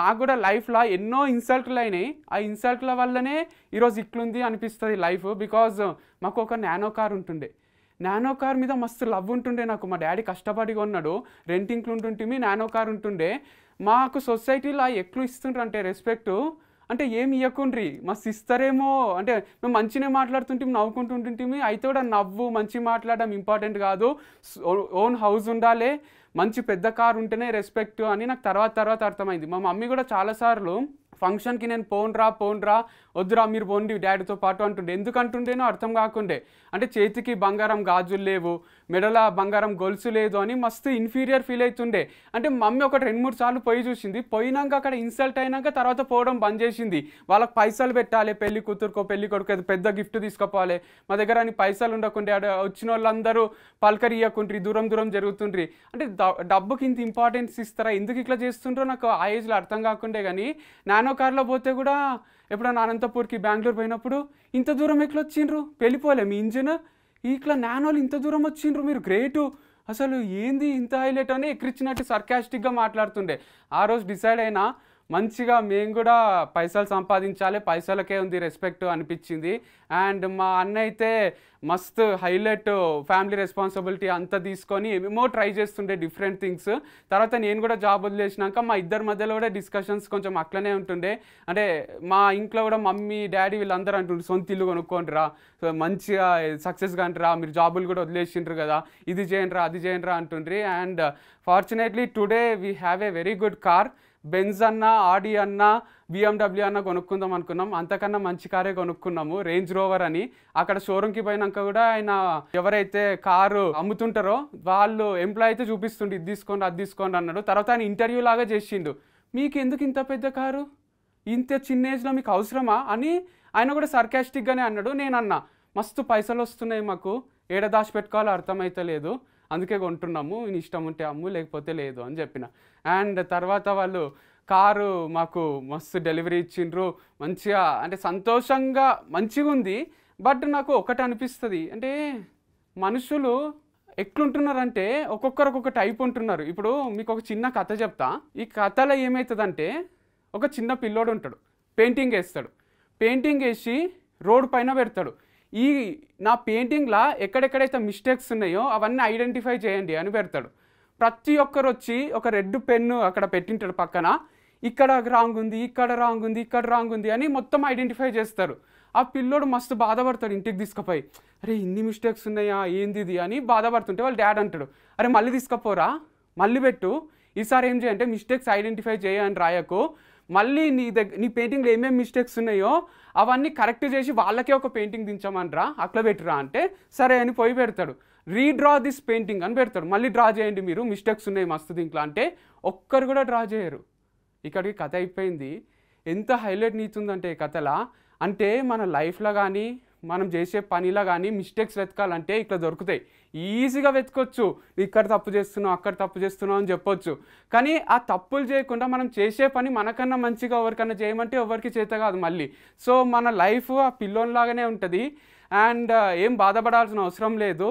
నాకు కూడా లైఫ్లో ఎన్నో ఇన్సల్ట్లు అయినాయి ఆ ఇన్సల్ట్ల వల్లనే ఈరోజు ఇట్లుంది అనిపిస్తుంది లైఫ్ బికాజ్ మాకు ఒక నానో కార్ ఉంటుండే నానో కార్ మీద మస్తు లవ్ ఉంటుండే నాకు మా డాడీ కష్టపడిగా ఉన్నాడు రెంటింగ్లు ఉంటుంటే నానో కార్ ఉంటుండే మాకు సొసైటీలో ఎక్కువ ఇస్తుండ్రు అంటే రెస్పెక్టు అంటే ఏమి ఇవ్వకుండ్రి మా ఏమో అంటే మేము మంచినే మాట్లాడుతుంటే నవ్వుకుంటుంటుంటే అయితే కూడా నవ్వు మంచి మాట్లాడడం ఇంపార్టెంట్ కాదు ఓన్ హౌస్ ఉండాలి మంచి పెద్ద కార్ ఉంటేనే రెస్పెక్ట్ అని నాకు తర్వాత తర్వాత అర్థమైంది మా మమ్మీ కూడా చాలాసార్లు ఫంక్షన్కి నేను పోన్రా పోన్రా వద్దురా మీరు పోండి డాడీతో పాటు అంటుండే ఎందుకు అంటుండేనో అర్థం కాకుండే అంటే చేతికి బంగారం గాజులు లేవు మెడల బంగారం గొలుసు లేదు అని మస్తు ఇన్ఫీరియర్ ఫీల్ అవుతుండే అంటే మమ్మీ ఒకటి రెండు మూడు సార్లు పోయి చూసింది పోయినాక అక్కడ ఇన్సల్ట్ అయినాక తర్వాత పోవడం బంద్ చేసింది వాళ్ళకి పైసలు పెట్టాలి పెళ్లి కూతురుకో పెళ్లి కొడుకు పెద్ద గిఫ్ట్ తీసుకుపోవాలి మా దగ్గర అని పైసలు ఉండకుండే వచ్చిన వాళ్ళందరూ ఇవ్వకుండ్రి దూరం దూరం జరుగుతుండ్రి అంటే డబ్బుకి ఇంత ఇంపార్టెన్స్ ఇస్తారా ఎందుకు ఇట్లా చేస్తుండ్రో నాకు ఆ ఏజ్లో అర్థం కాకుండే కానీ నా నానో కార్లో పోతే కూడా ఎప్పుడన్నా అనంతపూర్కి బెంగళూరు పోయినప్పుడు ఇంత దూరం ఎట్లా వచ్చిండ్రు వెళ్ళిపోలే మీ ఇంజిన్ ఇట్లా నానోలు ఇంత దూరం వచ్చిండ్రు మీరు గ్రేటు అసలు ఏంది ఇంత హైలైట్ అని ఎక్కిరిచ్చినట్టు సర్కాస్టిక్గా మాట్లాడుతుండే ఆ రోజు డిసైడ్ అయినా మంచిగా మేము కూడా పైసలు సంపాదించాలి పైసలకే ఉంది రెస్పెక్ట్ అనిపించింది అండ్ మా అన్న అయితే మస్తు హైలైట్ ఫ్యామిలీ రెస్పాన్సిబిలిటీ అంతా తీసుకొని ఏమేమో ట్రై చేస్తుండే డిఫరెంట్ థింగ్స్ తర్వాత నేను కూడా జాబ్ వదిలేసినాక మా ఇద్దరి మధ్యలో కూడా డిస్కషన్స్ కొంచెం అట్లనే ఉంటుండే అంటే మా ఇంట్లో కూడా మమ్మీ డాడీ వీళ్ళందరూ అంటుండే సొంత ఇల్లు కొనుక్కోండిరా మంచిగా సక్సెస్గా అంటారా మీరు జాబులు కూడా వదిలేసిండ్రు కదా ఇది చేయండిరా అది చేయండిరా అంటుండ్రి and fortunately today we have a very good car Benz అన్న ఆడి అన్న బిఎండబ్ల్యూ అన్న కొనుక్కుందాం అనుకున్నాం అంతకన్నా మంచి కారే కొనుక్కున్నాము రేంజ్ రోవర్ అని అక్కడ షోరూమ్కి పోయినాక కూడా ఆయన ఎవరైతే కారు అమ్ముతుంటారో వాళ్ళు ఎంప్లాయ్ అయితే చూపిస్తుండే ఇది తీసుకోండి అది తీసుకోండి అన్నాడు తర్వాత ఆయన ఇంటర్వ్యూ లాగా చేసిండు మీకు ఎందుకు ఇంత పెద్ద కారు ఇంత చిన్న ఏజ్లో మీకు అవసరమా అని ఆయన కూడా సర్కాస్టిక్గానే అన్నాడు నేను అన్నా మస్తు పైసలు వస్తున్నాయి మాకు ఏడ దాచిపెట్టుకోవాలో లేదు అందుకే కొంటున్నాము నీ ఇష్టం ఉంటే అమ్ము లేకపోతే లేదు అని చెప్పిన అండ్ తర్వాత వాళ్ళు కారు మాకు మస్తు డెలివరీ ఇచ్చిండ్రు మంచిగా అంటే సంతోషంగా మంచిగా ఉంది బట్ నాకు ఒకటి అనిపిస్తుంది అంటే మనుషులు ఎట్లుంటున్నారంటే ఒక్కొక్కరు ఒక్కొక్క టైప్ ఉంటున్నారు ఇప్పుడు మీకు ఒక చిన్న కథ చెప్తా ఈ కథలో ఏమవుతుందంటే ఒక చిన్న పిల్లోడు ఉంటాడు పెయింటింగ్ వేస్తాడు పెయింటింగ్ వేసి రోడ్ పైన పెడతాడు ఈ నా పెయింటింగ్లో ఎక్కడెక్కడైతే మిస్టేక్స్ ఉన్నాయో అవన్నీ ఐడెంటిఫై చేయండి అని పెడతాడు ప్రతి ఒక్కరు వచ్చి ఒక రెడ్ పెన్ను అక్కడ పెట్టింటాడు పక్కన ఇక్కడ రాంగ్ ఉంది ఇక్కడ రాంగ్ ఉంది ఇక్కడ రాంగ్ ఉంది అని మొత్తం ఐడెంటిఫై చేస్తారు ఆ పిల్లోడు మస్తు బాధపడతాడు ఇంటికి తీసుకుపోయి అరే ఇన్ని మిస్టేక్స్ ఉన్నాయా ఏంది ఇది అని బాధపడుతుంటే వాళ్ళు డాడ్ అంటాడు అరే మళ్ళీ తీసుకపోరా మళ్ళీ పెట్టు ఈసారి ఏం చేయంటే మిస్టేక్స్ ఐడెంటిఫై చేయని రాయకు మళ్ళీ నీ దగ్గర నీ పెయింటింగ్లో ఏమేమి మిస్టేక్స్ ఉన్నాయో అవన్నీ కరెక్ట్ చేసి వాళ్ళకే ఒక పెయింటింగ్ దించమనరా అట్లా పెట్టిరా అంటే సరే అని పోయి పెడతాడు రీడ్రా దిస్ పెయింటింగ్ అని పెడతాడు మళ్ళీ డ్రా చేయండి మీరు మిస్టేక్స్ ఉన్నాయి మస్తు దీంట్లో అంటే ఒక్కరు కూడా డ్రా చేయరు ఇక్కడికి కథ అయిపోయింది ఎంత హైలైట్ నీతుందంటే కథలా అంటే మన లైఫ్లో కానీ మనం చేసే పనిలా కానీ మిస్టేక్స్ వెతకాలంటే ఇక్కడ దొరుకుతాయి ఈజీగా వెతకొచ్చు ఇక్కడ తప్పు చేస్తున్నావు అక్కడ తప్పు చేస్తున్నావు అని చెప్పొచ్చు కానీ ఆ తప్పులు చేయకుండా మనం చేసే పని మనకన్నా మంచిగా ఎవరికన్నా చేయమంటే ఎవరికి చేత కాదు మళ్ళీ సో మన లైఫ్ ఆ పిల్లోన్లాగానే ఉంటుంది అండ్ uh, ఏం బాధపడాల్సిన అవసరం లేదు